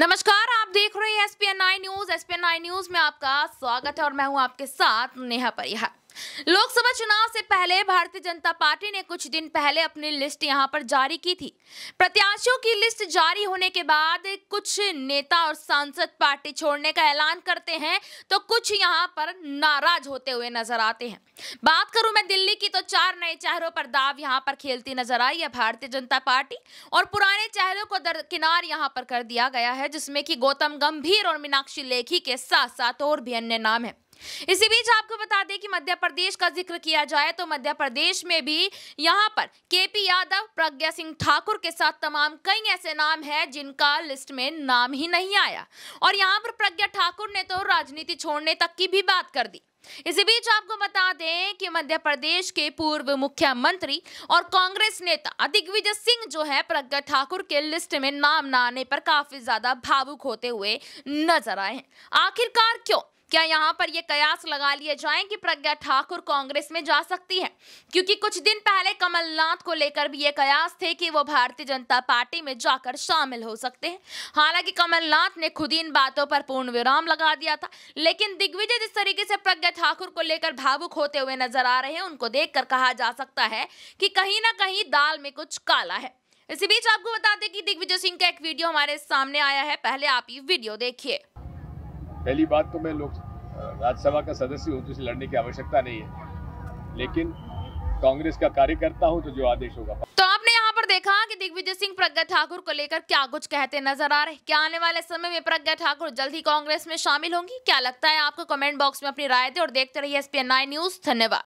नमस्कार आप देख रहे हैं SPN nine news SPN nine news में आपका स्वागत है और मैं हूं आपके साथ नेहा परिहार लोकसभा चुनाव से पहले भारतीय जनता पार्टी ने कुछ दिन पहले अपनी लिस्ट यहां पर जारी की थी प्रत्याशियों की लिस्ट जारी होने के बाद कुछ नेता और सांसद पार्टी छोड़ने का ऐलान करते हैं तो कुछ यहां पर नाराज होते हुए नजर आते हैं बात करूं मैं दिल्ली की तो चार नए चेहरों पर दाव यहां पर खेलती नजर आई है भारतीय जनता पार्टी और पुराने चेहरों को दरकिनार यहां पर कर दिया गया है जिसमें कि गौतम गंभीर और मीनाक्षी लेखी के साथ साथ और भी अन्य नाम है इसी बीच आपको बता दें कि मध्य प्रदेश का जिक्र किया जाए तो मध्य प्रदेश में भी यहाँ पर केपी यादव प्रज्ञा सिंह ठाकुर के साथ तमाम कई ऐसे नाम हैं जिनका लिस्ट में नाम ही नहीं आया और यहाँ पर प्रज्ञा ठाकुर ने तो राजनीति छोड़ने तक की भी बात कर दी इसी बीच आपको बता दें कि मध्य प्रदेश के पूर्व मुख्यमंत्री और कांग्रेस नेता दिग्विजय सिंह जो है प्रज्ञा ठाकुर के लिस्ट में नाम ना आने पर काफी ज्यादा भावुक होते हुए नजर आए हैं आखिरकार क्यों क्या यहाँ पर यह कयास लगा लिए जाए कि प्रज्ञा ठाकुर कांग्रेस में जा सकती है क्योंकि कुछ दिन पहले कमलनाथ को लेकर भी ये कयास थे कि वो भारतीय जनता पार्टी में जाकर शामिल हो सकते हैं हालांकि कमलनाथ ने खुद ही इन बातों पर पूर्ण विराम लगा दिया था लेकिन दिग्विजय जिस तरीके से प्रज्ञा ठाकुर को लेकर भावुक होते हुए नजर आ रहे हैं उनको देख कहा जा सकता है कि कहीं ना कहीं दाल में कुछ काला है इसी बीच आपको बता दें कि दिग्विजय सिंह का एक वीडियो हमारे सामने आया है पहले आप ये वीडियो देखिए पहली बात तो मैं लोक राज्यसभा का सदस्य हूँ तो इसे लड़ने की आवश्यकता नहीं है लेकिन कांग्रेस का कार्यकर्ता हूँ तो जो आदेश होगा तो आपने यहाँ पर देखा कि दिग्विजय सिंह प्रज्ञा ठाकुर को लेकर क्या कुछ कहते नजर आ रहे क्या आने वाले समय में प्रज्ञा ठाकुर जल्द ही कांग्रेस में शामिल होंगी क्या लगता है आपको कमेंट बॉक्स में अपनी राय दे और देखते रहिए एस पी न्यूज धन्यवाद